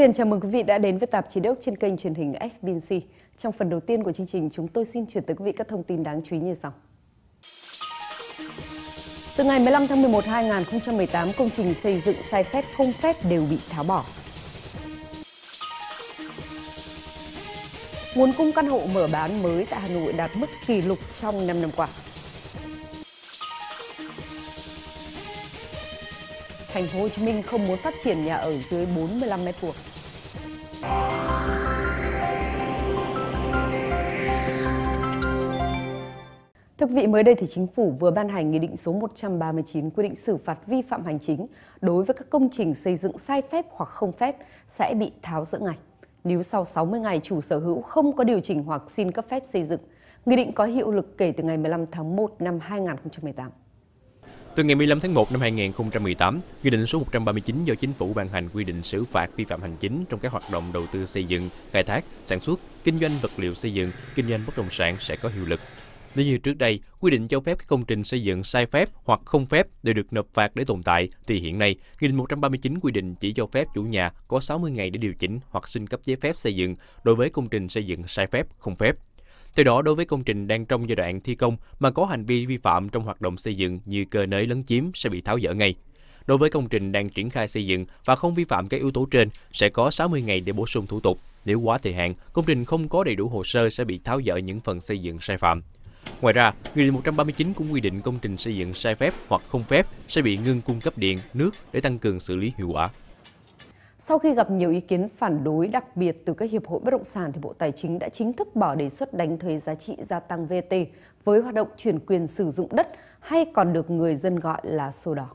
Huyền chào mừng quý vị đã đến với tạp chí Đốc trên kênh truyền hình FBC. Trong phần đầu tiên của chương trình, chúng tôi xin chuyển tới quý vị các thông tin đáng chú ý như sau. Từ ngày 15 tháng 11 2018, công trình xây dựng sai phép không phép đều bị tháo bỏ. Nguồn cung căn hộ mở bán mới tại Hà Nội đạt mức kỷ lục trong 5 năm qua. Thành phố Hồ Chí Minh không muốn phát triển nhà ở dưới 45 mét vuông. Thưa quý vị, mới đây thì chính phủ vừa ban hành nghị định số 139 quy định xử phạt vi phạm hành chính đối với các công trình xây dựng sai phép hoặc không phép sẽ bị tháo dỡ ngay. Nếu sau 60 ngày chủ sở hữu không có điều chỉnh hoặc xin cấp phép xây dựng, nghị định có hiệu lực kể từ ngày 15 tháng 1 năm 2018. Từ ngày 15 tháng 1 năm 2018, Nghị định số 139 do Chính phủ ban hành quy định xử phạt vi phạm hành chính trong các hoạt động đầu tư xây dựng, khai thác, sản xuất, kinh doanh vật liệu xây dựng, kinh doanh bất động sản sẽ có hiệu lực. Nếu như trước đây, quy định cho phép các công trình xây dựng sai phép hoặc không phép đều được nộp phạt để tồn tại, thì hiện nay, Nghị định 139 quy định chỉ cho phép chủ nhà có 60 ngày để điều chỉnh hoặc xin cấp giấy phép xây dựng đối với công trình xây dựng sai phép, không phép. Theo đó, đối với công trình đang trong giai đoạn thi công mà có hành vi vi phạm trong hoạt động xây dựng như cơ nới lấn chiếm sẽ bị tháo dỡ ngay. Đối với công trình đang triển khai xây dựng và không vi phạm các yếu tố trên, sẽ có 60 ngày để bổ sung thủ tục. Nếu quá thời hạn, công trình không có đầy đủ hồ sơ sẽ bị tháo dỡ những phần xây dựng sai phạm. Ngoài ra, Nghị định 139 cũng quy định công trình xây dựng sai phép hoặc không phép sẽ bị ngưng cung cấp điện, nước để tăng cường xử lý hiệu quả. Sau khi gặp nhiều ý kiến phản đối đặc biệt từ các hiệp hội bất động sản thì Bộ Tài chính đã chính thức bỏ đề xuất đánh thuế giá trị gia tăng VT với hoạt động chuyển quyền sử dụng đất hay còn được người dân gọi là sổ đỏ.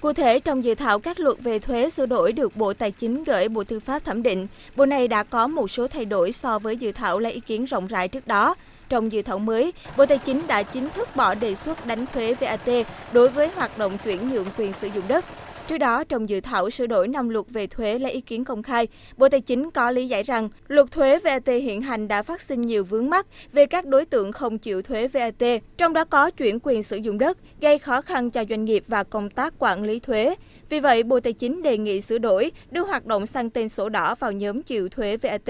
Cụ thể, trong dự thảo các luật về thuế sửa đổi được Bộ Tài chính gửi Bộ Tư pháp thẩm định, Bộ này đã có một số thay đổi so với dự thảo lấy ý kiến rộng rãi trước đó. Trong dự thảo mới, Bộ Tài chính đã chính thức bỏ đề xuất đánh thuế VAT đối với hoạt động chuyển nhượng quyền sử dụng đất. Trước đó, trong dự thảo sửa đổi năm luật về thuế lấy ý kiến công khai, Bộ Tài chính có lý giải rằng luật thuế VAT hiện hành đã phát sinh nhiều vướng mắc về các đối tượng không chịu thuế VAT, trong đó có chuyển quyền sử dụng đất, gây khó khăn cho doanh nghiệp và công tác quản lý thuế. Vì vậy, Bộ Tài chính đề nghị sửa đổi, đưa hoạt động sang tên sổ đỏ vào nhóm chịu thuế VAT.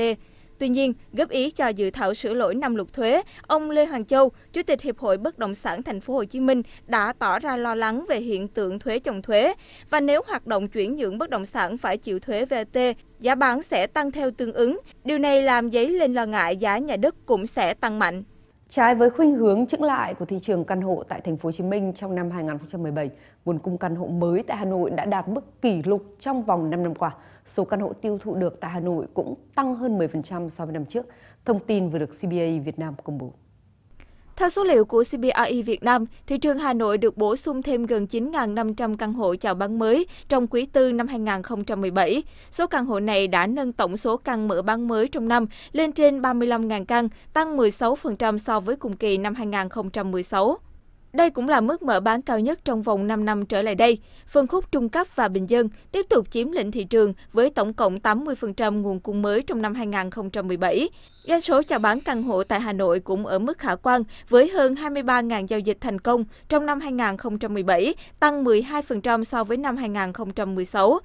Tuy nhiên, góp ý cho dự thảo sửa lỗi năm luật thuế, ông Lê Hoàng Châu, Chủ tịch Hiệp hội Bất động sản Thành phố Hồ Chí Minh đã tỏ ra lo lắng về hiện tượng thuế chồng thuế và nếu hoạt động chuyển nhượng bất động sản phải chịu thuế VAT, giá bán sẽ tăng theo tương ứng. Điều này làm dấy lên lo ngại giá nhà đất cũng sẽ tăng mạnh. Trái với khuynh hướng chững lại của thị trường căn hộ tại thành phố Hồ Chí Minh trong năm 2017, nguồn cung căn hộ mới tại Hà Nội đã đạt mức kỷ lục trong vòng 5 năm qua số căn hộ tiêu thụ được tại Hà Nội cũng tăng hơn 10% so với năm trước. Thông tin vừa được CBA Việt Nam công bố. Theo số liệu của CBRE Việt Nam, thị trường Hà Nội được bổ sung thêm gần 9.500 căn hộ chào bán mới trong quý tư năm 2017. Số căn hộ này đã nâng tổng số căn mở bán mới trong năm lên trên 35.000 căn, tăng 16% so với cùng kỳ năm 2016. Đây cũng là mức mở bán cao nhất trong vòng 5 năm trở lại đây. Phân khúc trung cấp và bình dân tiếp tục chiếm lĩnh thị trường với tổng cộng 80% nguồn cung mới trong năm 2017. Doanh số chào bán căn hộ tại Hà Nội cũng ở mức khả quan với hơn 23.000 giao dịch thành công trong năm 2017, tăng 12% so với năm 2016.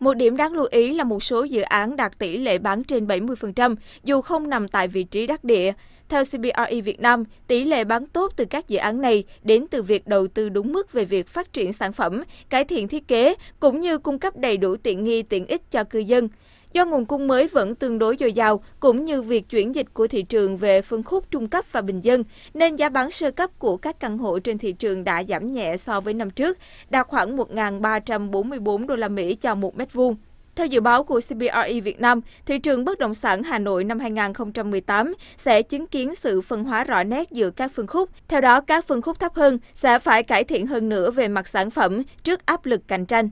Một điểm đáng lưu ý là một số dự án đạt tỷ lệ bán trên 70%, dù không nằm tại vị trí đắc địa. Theo CBRE Việt Nam, tỷ lệ bán tốt từ các dự án này đến từ việc đầu tư đúng mức về việc phát triển sản phẩm, cải thiện thiết kế, cũng như cung cấp đầy đủ tiện nghi tiện ích cho cư dân. Do nguồn cung mới vẫn tương đối dồi dào, cũng như việc chuyển dịch của thị trường về phân khúc trung cấp và bình dân, nên giá bán sơ cấp của các căn hộ trên thị trường đã giảm nhẹ so với năm trước, đạt khoảng 1.344 đô la Mỹ cho một mét vuông. Theo dự báo của CBRE Việt Nam, thị trường bất động sản Hà Nội năm 2018 sẽ chứng kiến sự phân hóa rõ nét giữa các phân khúc. Theo đó, các phân khúc thấp hơn sẽ phải cải thiện hơn nữa về mặt sản phẩm trước áp lực cạnh tranh.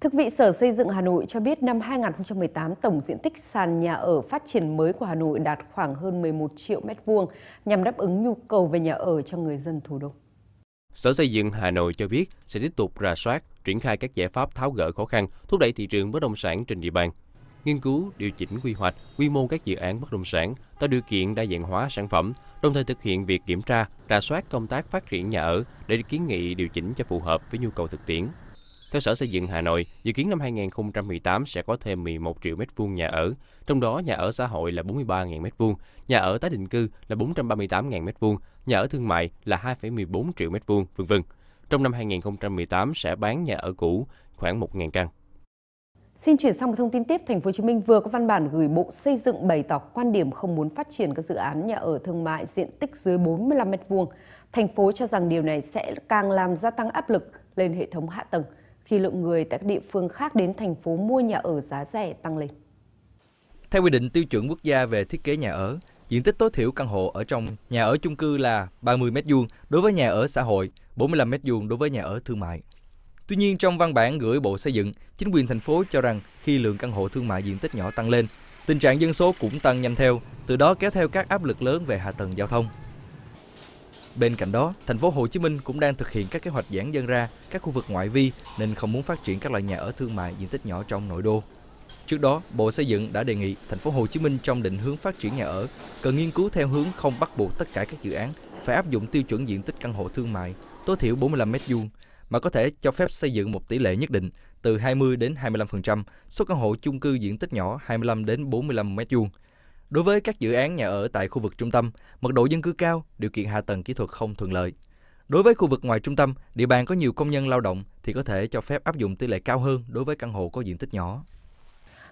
Thực vị Sở Xây dựng Hà Nội cho biết năm 2018 tổng diện tích sàn nhà ở phát triển mới của Hà Nội đạt khoảng hơn 11 triệu mét vuông nhằm đáp ứng nhu cầu về nhà ở cho người dân thủ đô. Sở Xây dựng Hà Nội cho biết sẽ tiếp tục rà soát, triển khai các giải pháp tháo gỡ khó khăn, thúc đẩy thị trường bất động sản trên địa bàn, nghiên cứu, điều chỉnh quy hoạch, quy mô các dự án bất động sản, tạo điều kiện đa dạng hóa sản phẩm, đồng thời thực hiện việc kiểm tra, rà soát công tác phát triển nhà ở để kiến nghị điều chỉnh cho phù hợp với nhu cầu thực tiễn. Theo Sở Xây dựng Hà Nội, dự kiến năm 2018 sẽ có thêm 11 triệu m2 nhà ở, trong đó nhà ở xã hội là 43.000 m2, nhà ở tái định cư là 438.000 m2, nhà ở thương mại là 2,14 triệu m2, vân vân trong năm 2018 sẽ bán nhà ở cũ khoảng 1.000 căn. Xin chuyển sang một thông tin tiếp, Thành phố Hồ Chí Minh vừa có văn bản gửi Bộ Xây dựng bày tỏ quan điểm không muốn phát triển các dự án nhà ở thương mại diện tích dưới 45 m2. Thành phố cho rằng điều này sẽ càng làm gia tăng áp lực lên hệ thống hạ tầng khi lượng người tại các địa phương khác đến thành phố mua nhà ở giá rẻ tăng lên. Theo quy định tiêu chuẩn quốc gia về thiết kế nhà ở, diện tích tối thiểu căn hộ ở trong nhà ở chung cư là 30 m2 đối với nhà ở xã hội 45 mét vuông đối với nhà ở thương mại. Tuy nhiên, trong văn bản gửi Bộ Xây dựng, chính quyền thành phố cho rằng khi lượng căn hộ thương mại diện tích nhỏ tăng lên, tình trạng dân số cũng tăng nhanh theo, từ đó kéo theo các áp lực lớn về hạ tầng giao thông. Bên cạnh đó, thành phố Hồ Chí Minh cũng đang thực hiện các kế hoạch giãn dân ra các khu vực ngoại vi nên không muốn phát triển các loại nhà ở thương mại diện tích nhỏ trong nội đô. Trước đó, Bộ Xây dựng đã đề nghị thành phố Hồ Chí Minh trong định hướng phát triển nhà ở cần nghiên cứu theo hướng không bắt buộc tất cả các dự án phải áp dụng tiêu chuẩn diện tích căn hộ thương mại tối thiểu 45 mét vuông mà có thể cho phép xây dựng một tỷ lệ nhất định từ 20 đến 25% số căn hộ chung cư diện tích nhỏ 25 đến 45 mét vuông. Đối với các dự án nhà ở tại khu vực trung tâm, mật độ dân cư cao, điều kiện hạ tầng kỹ thuật không thuận lợi. Đối với khu vực ngoài trung tâm, địa bàn có nhiều công nhân lao động thì có thể cho phép áp dụng tỷ lệ cao hơn đối với căn hộ có diện tích nhỏ.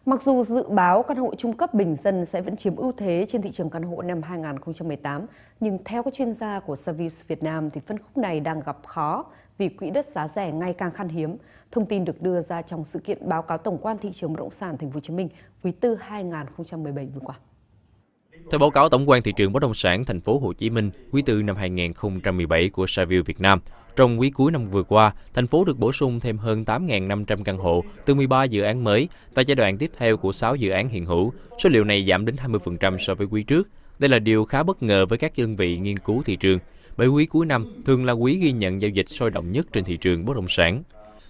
Mặc dù dự báo căn hộ trung cấp bình dân sẽ vẫn chiếm ưu thế trên thị trường căn hộ năm 2018, nhưng theo các chuyên gia của Savills Việt Nam thì phân khúc này đang gặp khó vì quỹ đất giá rẻ ngày càng khan hiếm. Thông tin được đưa ra trong sự kiện báo cáo tổng quan thị trường bất động sản Thành phố Hồ Chí Minh quý tư 2017 vừa qua. Theo báo cáo tổng quan thị trường bất động sản thành phố Hồ Chí Minh quý tư năm 2017 của Saville Việt Nam, trong quý cuối năm vừa qua, thành phố được bổ sung thêm hơn 8.500 căn hộ từ 13 dự án mới và giai đoạn tiếp theo của 6 dự án hiện hữu. Số liệu này giảm đến 20% so với quý trước. Đây là điều khá bất ngờ với các đơn vị nghiên cứu thị trường, bởi quý cuối năm thường là quý ghi nhận giao dịch sôi động nhất trên thị trường bất động sản.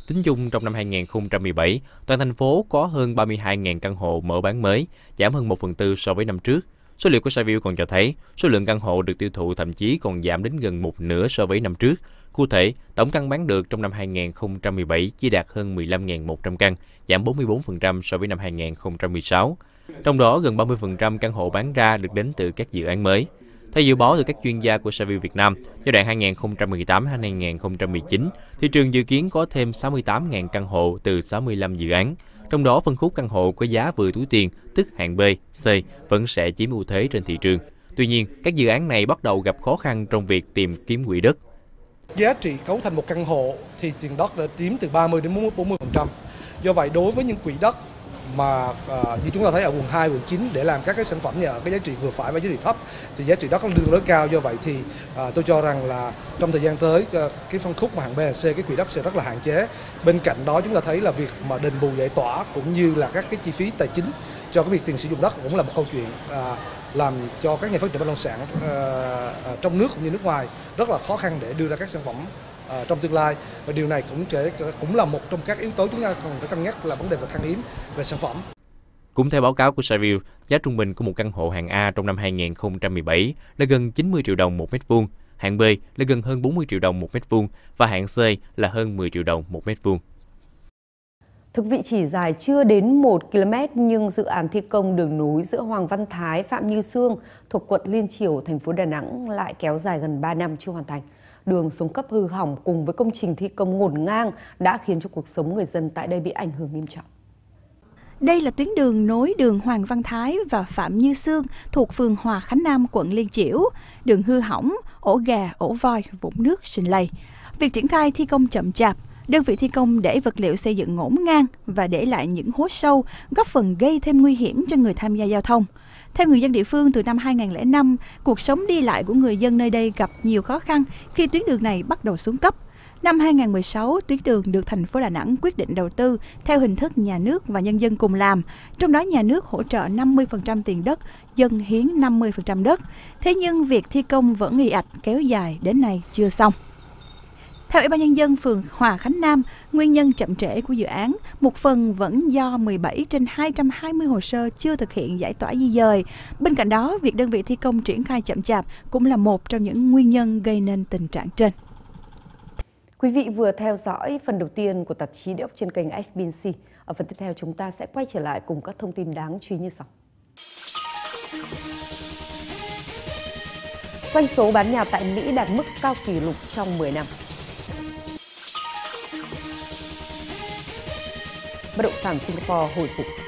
Tính chung trong năm 2017, toàn thành phố có hơn 32.000 căn hộ mở bán mới, giảm hơn 1 phần tư so với năm trước. Số liệu của Saville còn cho thấy số lượng căn hộ được tiêu thụ thậm chí còn giảm đến gần một nửa so với năm trước. Cụ thể, tổng căn bán được trong năm 2017 chỉ đạt hơn 15.100 căn, giảm 44% so với năm 2016. Trong đó, gần 30% căn hộ bán ra được đến từ các dự án mới. Theo dự báo từ các chuyên gia của Savio Việt Nam, giai đoạn 2018-2019, thị trường dự kiến có thêm 68.000 căn hộ từ 65 dự án. Trong đó, phân khúc căn hộ có giá vừa túi tiền, tức hạng B, C, vẫn sẽ chiếm ưu thế trên thị trường. Tuy nhiên, các dự án này bắt đầu gặp khó khăn trong việc tìm kiếm quỹ đất. Giá trị cấu thành một căn hộ thì tiền đất đã chiếm từ 30 đến 40%. Do vậy, đối với những quỹ đất mà à, như chúng ta thấy ở quận 2, quận 9 để làm các cái sản phẩm nhà ở cái giá trị vừa phải và giá trị thấp thì giá trị đất có đương đối cao do vậy thì à, tôi cho rằng là trong thời gian tới à, cái phân khúc mà hạng B C cái quỹ đất sẽ rất là hạn chế bên cạnh đó chúng ta thấy là việc mà đền bù giải tỏa cũng như là các cái chi phí tài chính cho cái việc tiền sử dụng đất cũng là một câu chuyện à, làm cho các nhà phát triển bất động sản à, à, trong nước cũng như nước ngoài rất là khó khăn để đưa ra các sản phẩm uh, trong tương lai và điều này cũng sẽ cũng là một trong các yếu tố chúng ta cần phải cân nhắc là vấn đề về khan hiếm về sản phẩm. Cũng theo báo cáo của Saville, giá trung bình của một căn hộ hạng A trong năm 2017 là gần 90 triệu đồng một mét vuông, hạng B là gần hơn 40 triệu đồng một mét vuông và hạng C là hơn 10 triệu đồng một mét vuông. Thực vị chỉ dài chưa đến 1 km nhưng dự án thi công đường núi giữa Hoàng Văn Thái, Phạm Như Sương thuộc quận Liên Triều, thành phố Đà Nẵng lại kéo dài gần 3 năm chưa hoàn thành đường xuống cấp hư hỏng cùng với công trình thi công ngổn ngang đã khiến cho cuộc sống người dân tại đây bị ảnh hưởng nghiêm trọng. Đây là tuyến đường nối đường Hoàng Văn Thái và Phạm Như Sương thuộc phường Hòa Khánh Nam, quận Liên Chiểu. Đường hư hỏng, ổ gà, ổ voi, vũng nước, sinh lầy. Việc triển khai thi công chậm chạp, đơn vị thi công để vật liệu xây dựng ngổn ngang và để lại những hố sâu, góp phần gây thêm nguy hiểm cho người tham gia giao thông. Theo người dân địa phương, từ năm 2005, cuộc sống đi lại của người dân nơi đây gặp nhiều khó khăn khi tuyến đường này bắt đầu xuống cấp. Năm 2016, tuyến đường được thành phố Đà Nẵng quyết định đầu tư theo hình thức nhà nước và nhân dân cùng làm, trong đó nhà nước hỗ trợ 50% tiền đất, dân hiến 50% đất. Thế nhưng việc thi công vẫn y ạch kéo dài đến nay chưa xong. Theo Ủy ban Nhân dân phường Hòa Khánh Nam, nguyên nhân chậm trễ của dự án một phần vẫn do 17 trên 220 hồ sơ chưa thực hiện giải tỏa di dời. Bên cạnh đó, việc đơn vị thi công triển khai chậm chạp cũng là một trong những nguyên nhân gây nên tình trạng trên. Quý vị vừa theo dõi phần đầu tiên của tạp chí Địa ốc trên kênh fbnc. Ở phần tiếp theo chúng ta sẽ quay trở lại cùng các thông tin đáng chú ý như sau. Doanh số bán nhà tại Mỹ đạt mức cao kỷ lục trong 10 năm. bất động sản Singapore hồi phục.